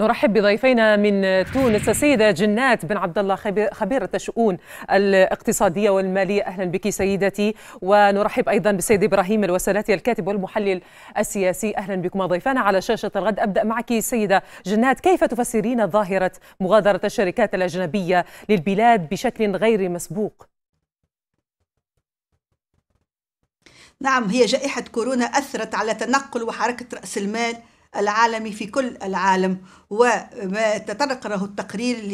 نرحب بضيفينا من تونس السيدة جنات بن عبد الله خبيرة الشؤون الاقتصادية والمالية أهلا بك سيدتي ونرحب أيضا بالسيد إبراهيم الوسلاتي الكاتب والمحلل السياسي أهلا بكما ضيفانا على شاشة الغد أبدأ معك سيدة جنات كيف تفسرين ظاهرة مغادرة الشركات الأجنبية للبلاد بشكل غير مسبوق؟ نعم هي جائحة كورونا أثرت على تنقل وحركة رأس المال العالمي في كل العالم تطرق له التقرير ل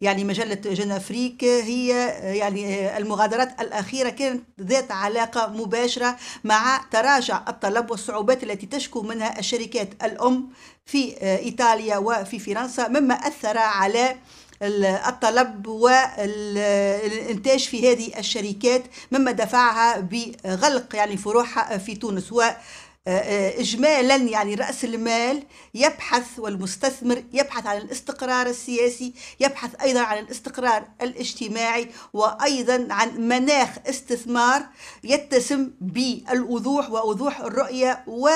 يعني مجلة جن هي يعني المغادرات الأخيرة كانت ذات علاقة مباشرة مع تراجع الطلب والصعوبات التي تشكو منها الشركات الأم في إيطاليا وفي فرنسا مما أثر على الطلب والانتاج في هذه الشركات مما دفعها بغلق يعني فروعها في تونس و آه، آه، إجمالا يعني رأس المال يبحث والمستثمر يبحث عن الاستقرار السياسي يبحث أيضا عن الاستقرار الاجتماعي وأيضا عن مناخ استثمار يتسم بالوضوح ووضوح الرؤية و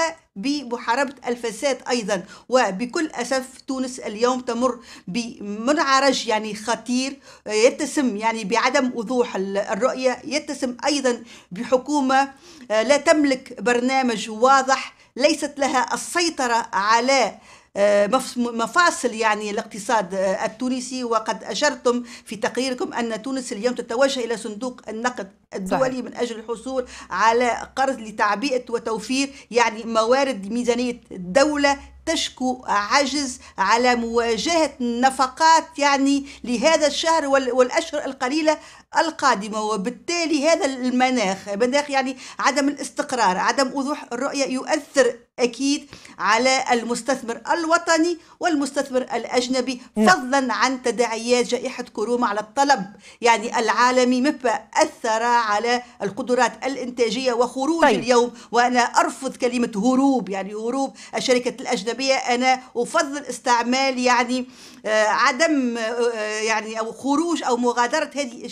بمحاربة الفساد أيضا وبكل أسف تونس اليوم تمر بمنعرج يعني خطير يتسم يعني بعدم وضوح الرؤية يتسم أيضا بحكومة آه، لا تملك برنامج واضح ليست لها السيطرة على آه، مفاصل يعني الاقتصاد آه، التونسي وقد أشرتم في تقريركم أن تونس اليوم تتوجه إلى صندوق النقد الدولي صحيح. من أجل الحصول على قرض لتعبئة وتوفير يعني موارد ميزانية الدولة تشكو عجز على مواجهة النفقات يعني لهذا الشهر والأشهر القليلة القادمة وبالتالي هذا المناخ مناخ يعني عدم الاستقرار عدم وضوح الرؤية يؤثر أكيد على المستثمر الوطني والمستثمر الأجنبي نعم. فضلا عن تداعيات جائحة كورونا على الطلب يعني العالمي مما أثر على القدرات الإنتاجية وخروج طيب. اليوم وأنا أرفض كلمة هروب يعني هروب الشركة الأجنبية أنا أفضل استعمال يعني آه، عدم آه، آه، يعني أو خروج أو مغادرة هذه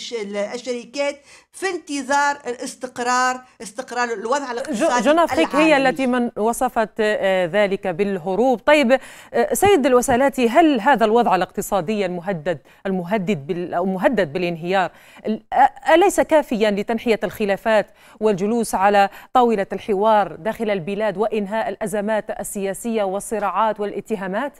الشركات في انتظار الاستقرار استقرار الوضع الاقتصادي جون افريك هي التي من وصفت آه، ذلك بالهروب طيب آه، سيد الوسالاتي هل هذا الوضع الاقتصادي المهدد المهدد أو مهدد بالانهيار أليس كافيا لتنحية الخلافات والجلوس على طاولة الحوار داخل البلاد وإنهاء الأزمات السياسية والصراعات والاتهامات؟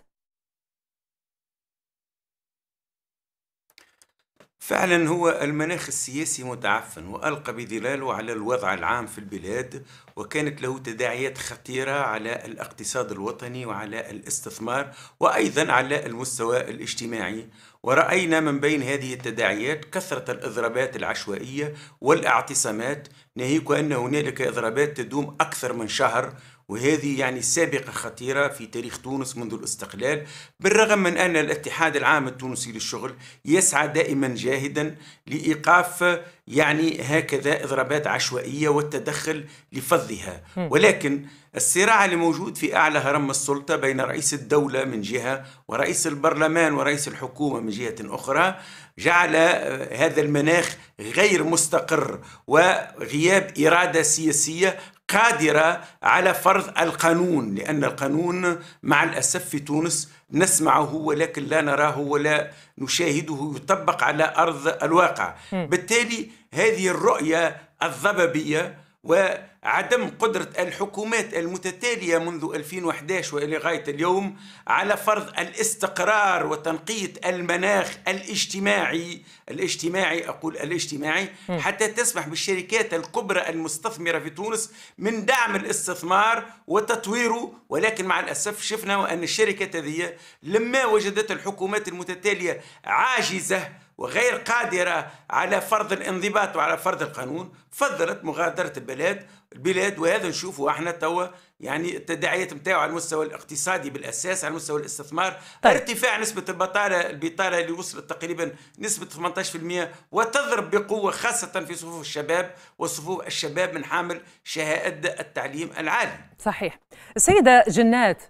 فعلا هو المناخ السياسي متعفن والقى بظلاله على الوضع العام في البلاد وكانت له تداعيات خطيره على الاقتصاد الوطني وعلى الاستثمار وايضا على المستوى الاجتماعي وراينا من بين هذه التداعيات كثره الاضرابات العشوائيه والاعتصامات ناهيك ان هنالك اضرابات تدوم اكثر من شهر وهذه يعني سابقة خطيرة في تاريخ تونس منذ الاستقلال بالرغم من أن الاتحاد العام التونسي للشغل يسعى دائما جاهدا لإيقاف يعني هكذا إضرابات عشوائية والتدخل لفضها ولكن الصراع الموجود في أعلى هرم السلطة بين رئيس الدولة من جهة ورئيس البرلمان ورئيس الحكومة من جهة أخرى جعل آه، هذا المناخ غير مستقر وغياب إرادة سياسية قادرة على فرض القانون لأن القانون مع الأسف في تونس نسمعه ولكن لا نراه ولا نشاهده يطبق على أرض الواقع بالتالي هذه الرؤية الضبابية وعدم قدرة الحكومات المتتالية منذ 2011 وإلى غاية اليوم على فرض الاستقرار وتنقية المناخ الاجتماعي الاجتماعي أقول الاجتماعي حتى تسمح بالشركات الكبرى المستثمرة في تونس من دعم الاستثمار وتطويره ولكن مع الأسف شفنا أن الشركة هذه لما وجدت الحكومات المتتالية عاجزة وغير قادرة على فرض الانضباط وعلى فرض القانون فضلت مغادرة البلاد البلاد وهذا نشوفه احنا توا يعني التداعيات نتاعو على المستوى الاقتصادي بالاساس على مستوى الاستثمار طيب. ارتفاع نسبه البطاله البطاله اللي وصلت تقريبا نسبه 18% وتضرب بقوه خاصه في صفوف الشباب وصفوف الشباب من حامل شهاده التعليم العالي صحيح السيده جنات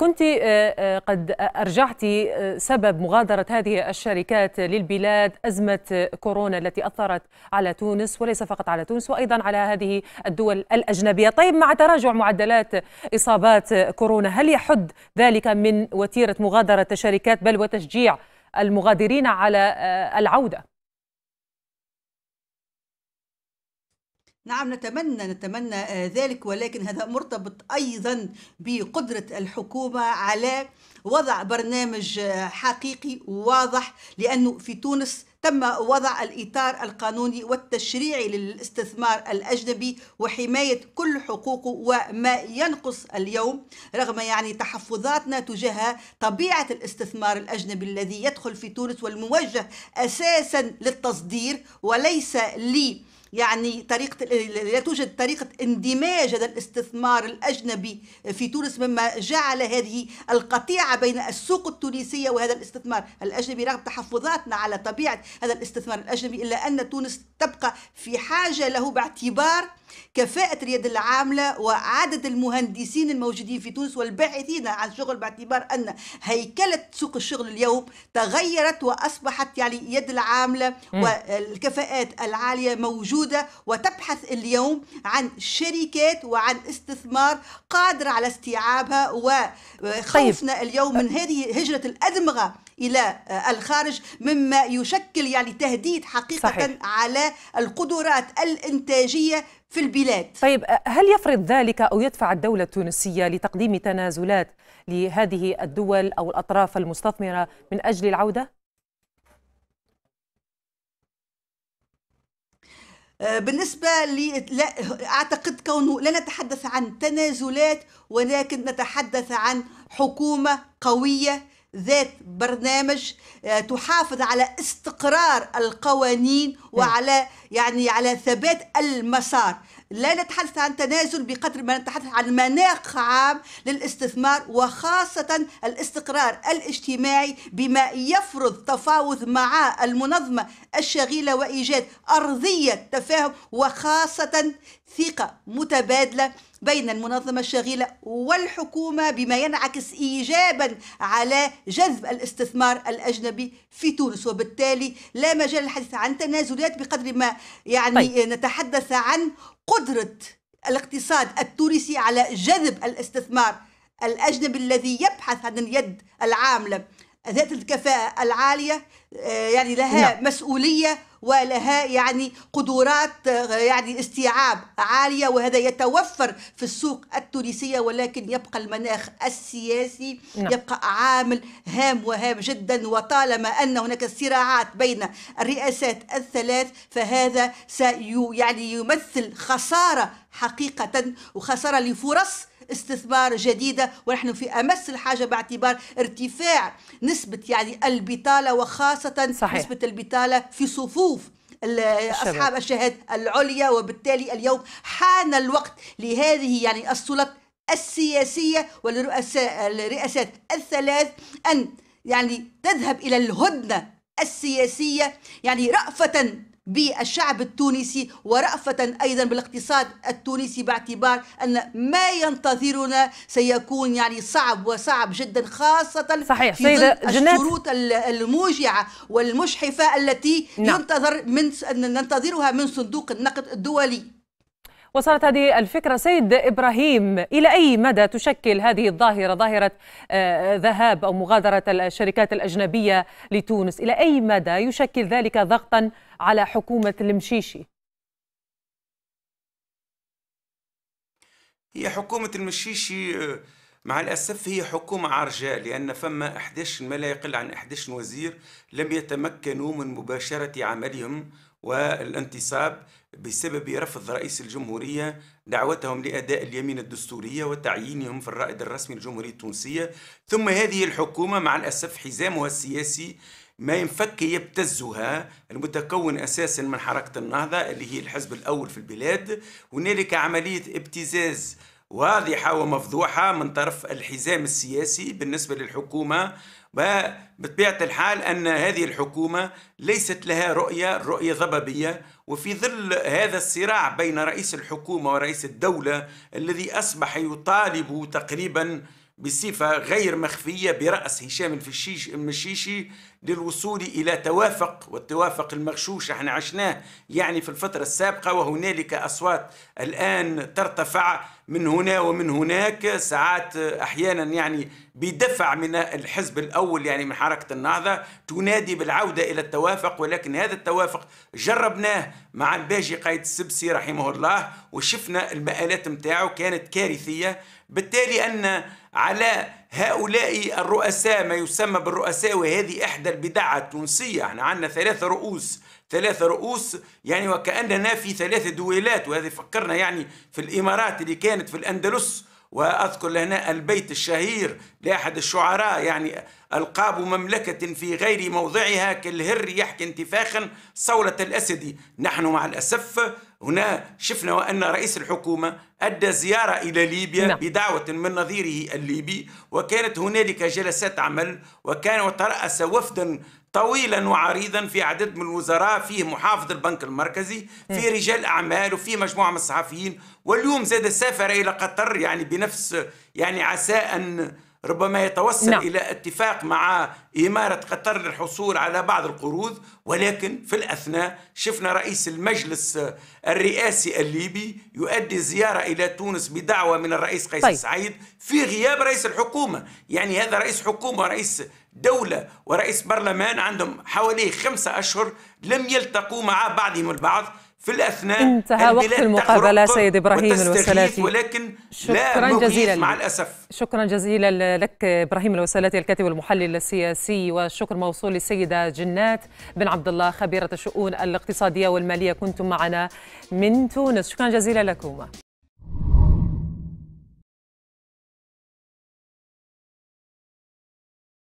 كنت آه، آه، قد أرجعت آه، سبب مغادرة هذه الشركات للبلاد أزمة كورونا التي أثرت على تونس وليس فقط على تونس وأيضا على هذه الدول الأجنبية طيب مع تراجع معدلات إصابات كورونا هل يحد ذلك من وتيرة مغادرة الشركات بل وتشجيع المغادرين على العودة؟ نعم نتمنى نتمنى آه، ذلك ولكن هذا مرتبط ايضا بقدره الحكومه على وضع برنامج آه، حقيقي واضح لانه في تونس تم وضع الاطار القانوني والتشريعي للاستثمار الاجنبي وحمايه كل حقوقه وما ينقص اليوم رغم يعني تحفظاتنا تجاه طبيعه الاستثمار الاجنبي الذي يدخل في تونس والموجه اساسا للتصدير وليس لي يعني طريقة لا توجد طريقة اندماج هذا الاستثمار الأجنبي في تونس مما جعل هذه القطيعة بين السوق التونسية وهذا الاستثمار الأجنبي رغم تحفظاتنا على طبيعة هذا الاستثمار الأجنبي إلا أن تونس تبقى في حاجة له باعتبار كفاءة اليد العاملة وعدد المهندسين الموجودين في تونس والباحثين عن شغل باعتبار أن هيكلة سوق الشغل اليوم تغيرت وأصبحت يعني يد العاملة والكفاءات العالية موجودة وتبحث اليوم عن شركات وعن استثمار قادر على استيعابها طيب. وخوفنا اليوم من هذه هجرة الأدمغة الى آه، الخارج مما يشكل يعني تهديد حقيقه صحيح. على القدرات الانتاجيه في البلاد طيب آه، هل يفرض ذلك او يدفع الدوله التونسيه لتقديم تنازلات لهذه الدول او الاطراف المستثمره من اجل العوده آه، بالنسبة لي لا أعتقد كونه لا نتحدث عن تنازلات ولكن نتحدث عن حكومة قوية ذات برنامج آه، تحافظ على استقرار القوانين نعم. وعلى يعني على ثبات المسار لا نتحدث عن تنازل بقدر ما نتحدث عن مناخ عام للاستثمار وخاصة الاستقرار الاجتماعي بما يفرض تفاوض مع المنظمة الشغيلة وإيجاد أرضية تفاهم وخاصة ثقة متبادلة بين المنظمة الشغيلة والحكومة بما ينعكس إيجابا على جذب الاستثمار الأجنبي في تونس وبالتالي لا مجال للحديث عن تنازلات بقدر ما يعني طيب. نتحدث عن قدرة الاقتصاد التونسي على جذب الاستثمار الأجنبي الذي يبحث عن اليد العاملة ذات الكفاءة العالية آه، يعني لها نعم. مسؤولية ولها يعني قدرات آه، يعني استيعاب عالية وهذا يتوفر في السوق التونسية ولكن يبقى المناخ السياسي نعم. يبقى عامل هام وهام جدا وطالما أن هناك صراعات بين الرئاسات الثلاث فهذا سي يعني يمثل خسارة حقيقة وخسارة لفرص استثمار جديدة ونحن في أمس الحاجة باعتبار ارتفاع نسبة يعني البطالة وخاصة صحيح. نسبة البطالة في صفوف أصحاب الشهادة العليا وبالتالي اليوم حان الوقت لهذه يعني السلطة السياسية الرئاسات الثلاث أن يعني تذهب إلى الهدنة السياسية يعني رأفة بالشعب التونسي ورأفة أيضا بالاقتصاد التونسي باعتبار أن ما ينتظرنا سيكون يعني صعب وصعب جدا خاصة صحيح. في ظل الشروط الموجعة والمشحفة التي نعم. ينتظر من ننتظرها من صندوق النقد الدولي وصلت هذه الفكرة سيد إبراهيم إلى أي مدى تشكل هذه الظاهرة ظاهرة آه، ذهاب أو مغادرة الشركات الأجنبية لتونس إلى أي مدى يشكل ذلك ضغطا على حكومة المشيشي هي حكومة المشيشي آه، مع الأسف هي حكومة عرجاء لأن فما 11 ما لا يقل عن 11 وزير لم يتمكنوا من مباشرة عملهم والانتصاب بسبب رفض رئيس الجمهورية دعوتهم لأداء اليمين الدستورية وتعيينهم في الرائد الرسمي للجمهورية التونسية ثم هذه الحكومة مع الأسف حزامها السياسي ما ينفك يبتزها المتكون اساسا من حركه النهضه اللي هي الحزب الاول في البلاد هنالك عمليه ابتزاز واضحه ومفضوحه من طرف الحزام السياسي بالنسبه للحكومه بطبيعه الحال أن هذه الحكومة ليست لها رؤية رؤية ضبابية وفي ظل هذا الصراع بين رئيس الحكومة ورئيس الدولة الذي أصبح يطالب تقريباً بصفة غير مخفية برأس هشام الفشيش المشيشي للوصول إلى توافق والتوافق المغشوش احنا عشناه يعني في الفترة السابقة وهنالك أصوات الآن ترتفع من هنا ومن هناك ساعات أحيانا يعني بدفع من الحزب الأول يعني من حركة النهضة تنادي بالعودة إلى التوافق ولكن هذا التوافق جربناه مع الباجي قايد السبسي رحمه الله وشفنا المآلات متاعه كانت كارثية بالتالي أن على هؤلاء الرؤساء ما يسمى بالرؤساء وهذه إحدى البدع التونسية احنا عندنا ثلاثة رؤوس ثلاثة رؤوس يعني وكأننا في ثلاثة دويلات وهذه فكرنا يعني في الإمارات اللي كانت في الأندلس وأذكر هنا البيت الشهير لأحد الشعراء يعني ألقاب مملكة في غير موضعها كالهر يحكي انتفاخا صولة الأسد نحن مع الأسف هنا شفنا وأن رئيس الحكومة أدى زيارة إلى ليبيا نعم. بدعوة من نظيره الليبي وكانت هنالك جلسات عمل وكان وترأس وفدا طويلا وعريضا في عدد من الوزراء فيه محافظ البنك المركزي نعم. في رجال اعمال وفي مجموعه من الصحفيين واليوم زاد سافر الى قطر يعني بنفس يعني عسى ان ربما يتوصل نعم. إلى اتفاق مع إمارة قطر للحصول على بعض القروض ولكن في الأثناء شفنا رئيس المجلس الرئاسي الليبي يؤدي زيارة إلى تونس بدعوة من الرئيس قيس طيب. سعيد في غياب رئيس الحكومة يعني هذا رئيس حكومة ورئيس دولة ورئيس برلمان عندهم حوالي خمسة أشهر لم يلتقوا مع بعضهم البعض في الاثناء انتهى وقت المقابله سيد ابراهيم الوسلاتي ولكن شكرا لا جزيلا مع الاسف شكرا جزيلا لك ابراهيم الوسلاتي الكاتب والمحلل السياسي والشكر موصول للسيده جنات بن عبد الله خبيره الشؤون الاقتصاديه والماليه كنتم معنا من تونس شكرا جزيلا لكم